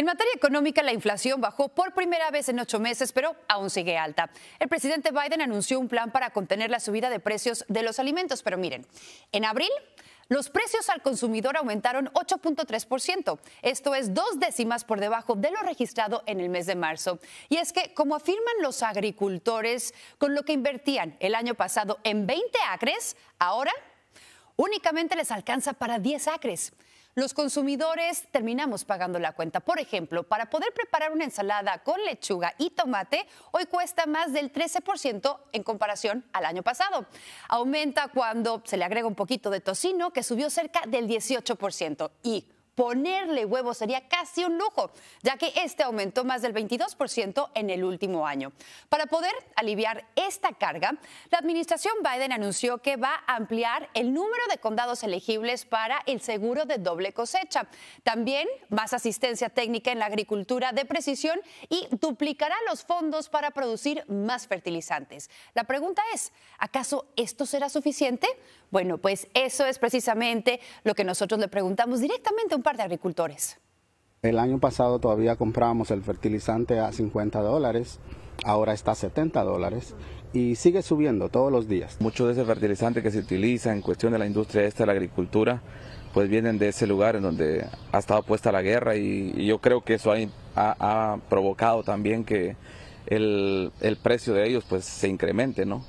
En materia económica, la inflación bajó por primera vez en ocho meses, pero aún sigue alta. El presidente Biden anunció un plan para contener la subida de precios de los alimentos, pero miren, en abril los precios al consumidor aumentaron 8.3%, esto es dos décimas por debajo de lo registrado en el mes de marzo. Y es que, como afirman los agricultores, con lo que invertían el año pasado en 20 acres, ahora únicamente les alcanza para 10 acres. Los consumidores terminamos pagando la cuenta. Por ejemplo, para poder preparar una ensalada con lechuga y tomate, hoy cuesta más del 13% en comparación al año pasado. Aumenta cuando se le agrega un poquito de tocino, que subió cerca del 18%. Y ponerle huevo sería casi un lujo, ya que este aumentó más del 22% en el último año. Para poder aliviar esta carga, la administración Biden anunció que va a ampliar el número de condados elegibles para el seguro de doble cosecha. También más asistencia técnica en la agricultura de precisión y duplicará los fondos para producir más fertilizantes. La pregunta es, ¿acaso esto será suficiente? Bueno, pues eso es precisamente lo que nosotros le preguntamos directamente a un par de agricultores. El año pasado todavía comprábamos el fertilizante a 50 dólares, ahora está a 70 dólares y sigue subiendo todos los días. Mucho de ese fertilizante que se utiliza en cuestión de la industria esta, la agricultura, pues vienen de ese lugar en donde ha estado puesta la guerra y, yo creo que eso ha, ha, provocado también que el, el, precio de ellos pues se incremente, ¿no?